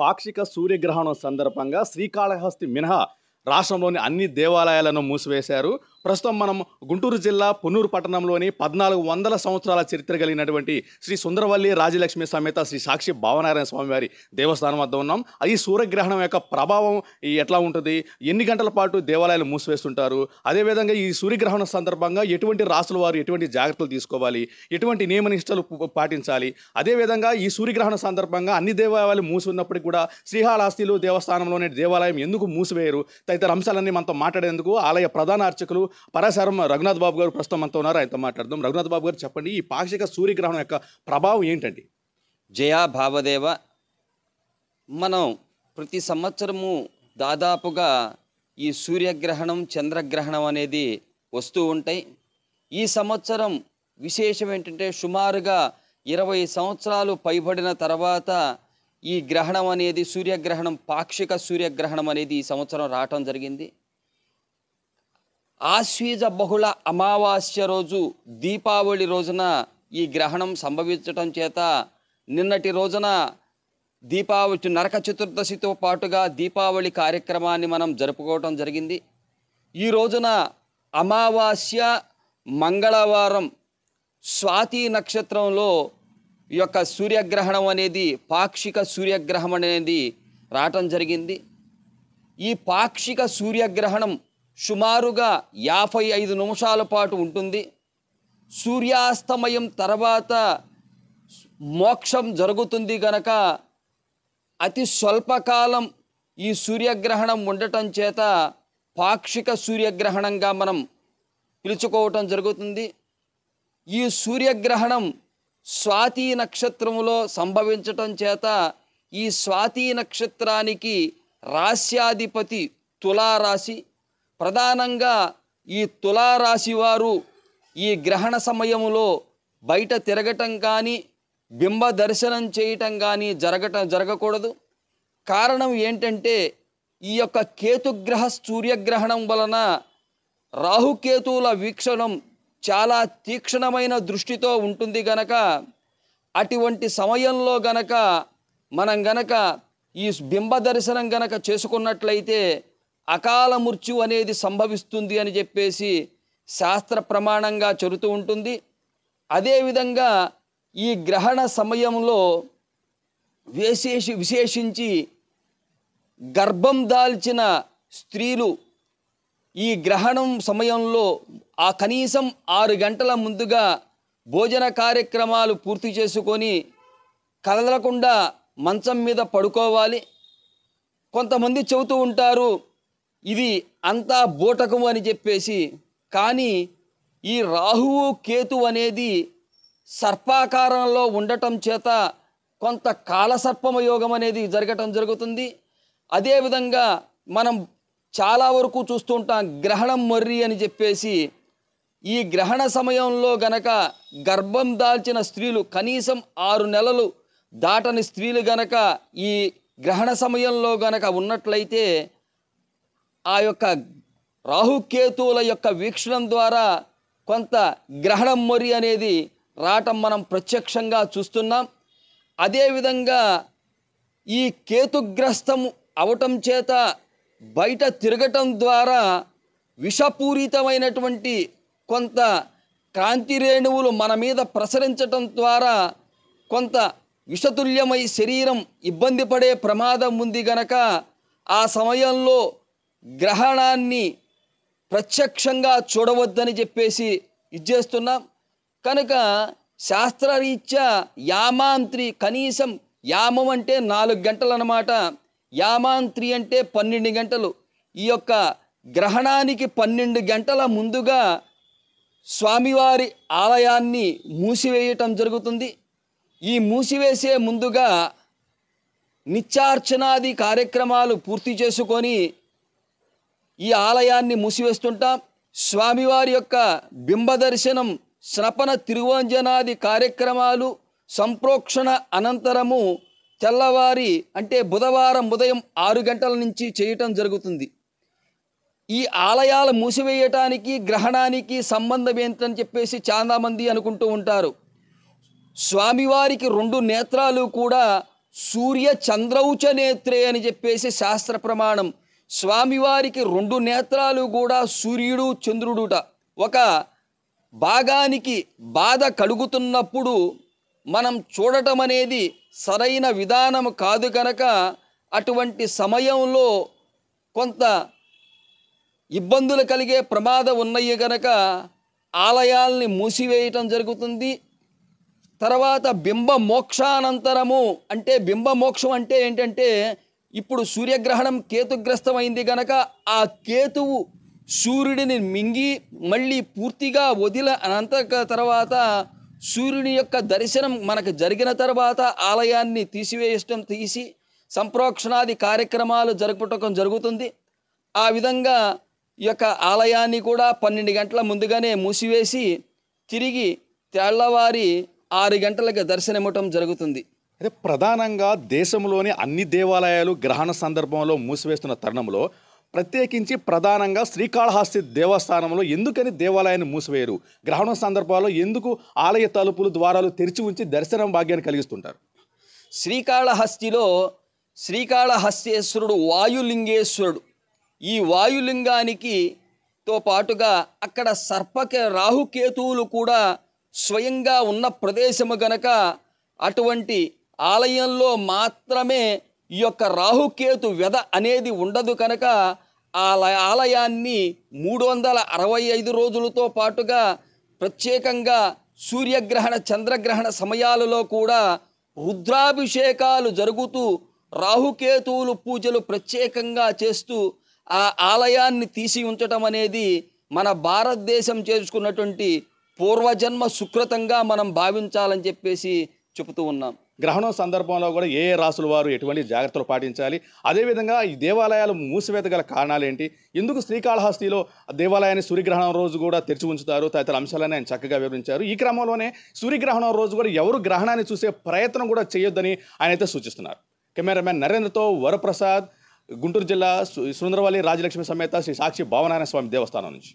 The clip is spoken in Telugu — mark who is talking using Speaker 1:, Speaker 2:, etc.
Speaker 1: పాక్షిక సూర్యగ్రహణం సందర్భంగా శ్రీకాళహస్తి మినహా రాష్ట్రంలోని అన్ని దేవాలయాలను మూసివేశారు ప్రస్తుతం మనం గుంటూరు జిల్లా పునూరు పట్టణంలోని పద్నాలుగు వందల సంవత్సరాల చరిత్ర కలిగినటువంటి శ్రీ సుందరవల్లి రాజలక్ష్మి సమేత శ్రీ సాక్షి భావనారాయణ స్వామి వారి దేవస్థానం వద్ద ఉన్నాం అది సూర్యగ్రహణం యొక్క ప్రభావం ఎట్లా ఉంటుంది ఎన్ని గంటల పాటు దేవాలయాలు మూసివేస్తుంటారు అదేవిధంగా ఈ సూర్యగ్రహణ సందర్భంగా ఎటువంటి రాసుల వారు ఎటువంటి జాగ్రత్తలు తీసుకోవాలి ఎటువంటి నిష్టలు పాటించాలి అదేవిధంగా ఈ సూర్యగ్రహణ సందర్భంగా అన్ని దేవాలయాలు మూసి ఉన్నప్పటికీ కూడా శ్రీహాళాస్తిలు దేవస్థానంలోని దేవాలయం ఎందుకు మూసివేయరు తదితర అంశాలన్నీ మనతో మాట్లాడేందుకు ఆలయ ప్రధాన అర్చకులు పరాశరం రఘునాథ్ బాబు గారు ప్రస్తుతం మనతో ఉన్నారు ఆయనతో మాట్లాడదాం రఘునాథ్ బాబు గారు చెప్పండి ఈ పాక్షిక సూర్యగ్రహణం యొక్క ప్రభావం ఏంటండి జయా భావదేవ
Speaker 2: మనం ప్రతి సంవత్సరము దాదాపుగా ఈ సూర్యగ్రహణం చంద్రగ్రహణం అనేది వస్తూ ఉంటాయి ఈ సంవత్సరం విశేషం ఏంటంటే సుమారుగా ఇరవై సంవత్సరాలు పైబడిన తర్వాత ఈ గ్రహణం అనేది సూర్యగ్రహణం పాక్షిక సూర్యగ్రహణం అనేది ఈ సంవత్సరం రావటం జరిగింది ఆశ్వీజ బహుళ అమావాస్య రోజు దీపావళి రోజున ఈ గ్రహణం సంభవించటం చేత నిన్నటి రోజున దీపావళి నరక చతుర్దశితో పాటుగా దీపావళి కార్యక్రమాన్ని మనం జరుపుకోవటం జరిగింది ఈ రోజున అమావాస్య మంగళవారం స్వాతి నక్షత్రంలో ఈ యొక్క సూర్యగ్రహణం అనేది పాక్షిక సూర్యగ్రహణం అనేది రావటం జరిగింది ఈ పాక్షిక సూర్యగ్రహణం సుమారుగా యాభై ఐదు నిమిషాల పాటు ఉంటుంది సూర్యాస్తమయం తర్వాత మోక్షం జరుగుతుంది గనక అతి స్వల్పకాలం ఈ సూర్యగ్రహణం ఉండటం చేత పాక్షిక సూర్యగ్రహణంగా మనం పిలుచుకోవటం జరుగుతుంది ఈ సూర్యగ్రహణం స్వాతి నక్షత్రంలో సంభవించటం చేత ఈ స్వాతి నక్షత్రానికి రాస్యాధిపతి తులారాశి ప్రధానంగా ఈ తులారాశి వారు ఈ గ్రహణ సమయములో బయట తిరగటం కానీ బింబ దర్శనం చేయటం కానీ జరగటం జరగకూడదు కారణం ఏంటంటే ఈ యొక్క కేతుగ్రహ సూర్యగ్రహణం వలన రాహుకేతువుల వీక్షణం చాలా తీక్షణమైన దృష్టితో ఉంటుంది గనక అటువంటి సమయంలో గనక మనం గనక ఈ బింబ దర్శనం గనక చేసుకున్నట్లయితే అకాల మృత్యు అనేది సంభవిస్తుంది అని చెప్పేసి శాస్త్ర ప్రమాణంగా చెబుతూ ఉంటుంది అదేవిధంగా ఈ గ్రహణ సమయంలో విశేషి విశేషించి గర్భం దాల్చిన స్త్రీలు ఈ గ్రహణం సమయంలో ఆ కనీసం ఆరు గంటల ముందుగా భోజన కార్యక్రమాలు పూర్తి చేసుకొని కదలకుండా మంచం మీద పడుకోవాలి కొంతమంది చెబుతూ ఉంటారు ఇది అంతా బూటకం అని చెప్పేసి కానీ ఈ రాహువు కేతు అనేది సర్పాకారంలో ఉండటం చేత కొంత కాలసర్పమ యోగం అనేది జరగటం జరుగుతుంది అదేవిధంగా మనం చాలా వరకు చూస్తుంటాం గ్రహణం మర్రి అని చెప్పేసి ఈ గ్రహణ సమయంలో గనక గర్భం దాల్చిన స్త్రీలు కనీసం ఆరు నెలలు దాటని స్త్రీలు గనక ఈ గ్రహణ సమయంలో గనక ఉన్నట్లయితే ఆ యొక్క రాహుకేతువుల యొక్క వీక్షణం ద్వారా కొంత గ్రహణం మొరి అనేది రావటం మనం ప్రత్యక్షంగా చూస్తున్నాం అదేవిధంగా ఈ కేతుగ్రస్తం అవటం చేత బయట తిరగటం ద్వారా విషపూరితమైనటువంటి కొంత కాంతి రేణువులు మన మీద ప్రసరించటం ద్వారా కొంత విషతుల్యమై శరీరం ఇబ్బంది పడే ప్రమాదం ఉంది గనక ఆ సమయంలో గ్రహణాన్ని ప్రత్యక్షంగా చూడవద్దని చెప్పేసి ఇచ్చేస్తున్నాం కనుక శాస్త్రరీత్యా యామాంత్రి కనీసం యామం అంటే నాలుగు గంటలు అనమాట యామాంత్రి అంటే పన్నెండు గంటలు ఈ యొక్క గ్రహణానికి పన్నెండు గంటల ముందుగా స్వామివారి ఆలయాన్ని మూసివేయటం జరుగుతుంది ఈ మూసివేసే ముందుగా నిత్యార్చనాది కార్యక్రమాలు పూర్తి చేసుకొని ఈ ఆలయాన్ని మూసివేస్తుంటాం స్వామివారి యొక్క బింబదర్శనం స్నపన తిరువంజనాది కార్యక్రమాలు సంప్రోక్షణ అనంతరము తెల్లవారి అంటే బుధవారం ఉదయం ఆరు గంటల నుంచి చేయటం జరుగుతుంది ఈ ఆలయాలు మూసివేయటానికి గ్రహణానికి సంబంధం ఏంటని చెప్పేసి చాలామంది అనుకుంటూ ఉంటారు స్వామివారికి రెండు నేత్రాలు కూడా సూర్య చంద్రౌచ నేత్రే అని చెప్పేసి శాస్త్ర ప్రమాణం స్వామివారికి రెండు నేత్రాలు కూడా సూర్యుడు చంద్రుడుట ఒక భాగానికి బాధ కలుగుతున్నప్పుడు మనం చూడటం అనేది సరైన విధానం కాదు కనుక అటువంటి సమయంలో కొంత ఇబ్బందులు కలిగే ప్రమాదం ఉన్నాయి కనుక ఆలయాల్ని మూసివేయటం జరుగుతుంది తర్వాత బింబ మోక్షానంతరము అంటే బింబ మోక్షం అంటే ఏంటంటే ఇప్పుడు సూర్యగ్రహణం కేతుగ్రస్తమైంది గనక ఆ కేతువు సూర్యుడిని మింగి మళ్ళీ పూర్తిగా వదిల అనంత తర్వాత సూర్యుని యొక్క దర్శనం మనకు జరిగిన తర్వాత ఆలయాన్ని తీసివేయటం తీసి సంప్రోక్షణాది కార్యక్రమాలు జరుపుటం జరుగుతుంది ఆ విధంగా ఈ యొక్క ఆలయాన్ని కూడా పన్నెండు గంటల ముందుగానే మూసివేసి తిరిగి తెల్లవారి ఆరు గంటలకు దర్శనమివ్వటం జరుగుతుంది
Speaker 1: అయితే ప్రధానంగా దేశంలోని అన్ని దేవాలయాలు గ్రహణ సందర్భంలో మూసివేస్తున్న తరుణంలో ప్రత్యేకించి ప్రధానంగా శ్రీకాళహస్తి దేవస్థానంలో ఎందుకని దేవాలయాన్ని మూసివేయరు గ్రహణ సందర్భాల్లో ఎందుకు ఆలయ తలుపులు ద్వారాలు తెరిచి ఉంచి దర్శనం భాగ్యాన్ని కలిగిస్తుంటారు శ్రీకాళహస్తిలో
Speaker 2: శ్రీకాళహస్తేశ్వరుడు వాయులింగేశ్వరుడు ఈ వాయులింగానికి తో పాటుగా అక్కడ సర్పక రాహుకేతువులు కూడా స్వయంగా ఉన్న ప్రదేశము గనక అటువంటి ఆలయంలో మాత్రమే ఈ యొక్క రాహుకేతు వ్యధ అనేది ఉండదు కనుక ఆ ఆలయాన్ని మూడు వందల అరవై ఐదు రోజులతో పాటుగా ప్రత్యేకంగా సూర్యగ్రహణ చంద్రగ్రహణ సమయాలలో కూడా రుద్రాభిషేకాలు జరుగుతూ రాహుకేతువులు పూజలు ప్రత్యేకంగా చేస్తూ ఆ ఆలయాన్ని తీసి ఉంచటం అనేది మన భారతదేశం చేసుకున్నటువంటి పూర్వజన్మ సుకృతంగా మనం భావించాలని చెప్పేసి చెబుతూ ఉన్నాం
Speaker 1: గ్రహణం సందర్భంలో కూడా ఏ రాసుల వారు ఎటువంటి జాగ్రత్తలు పాటించాలి అదేవిధంగా ఈ దేవాలయాలు మూసివేత గల కారణాలేంటి ఎందుకు శ్రీకాళహస్తిలో దేవాలయాన్ని సూర్యగ్రహణం రోజు కూడా తెరిచి ఉంచుతారు తదితర అంశాలని ఆయన చక్కగా వివరించారు ఈ క్రమంలోనే సూర్యగ్రహణం రోజు కూడా ఎవరు గ్రహణాన్ని చూసే ప్రయత్నం కూడా చేయొద్దని ఆయన అయితే సూచిస్తున్నారు కెమెరామ్యాన్ నరేంద్రతో వరప్రసాద్ గుంటూరు జిల్లా సుందరవల్లి రాజలక్ష్మి సమేత శ్రీ సాక్షి భావనారాయణ స్వామి దేవస్థానం నుంచి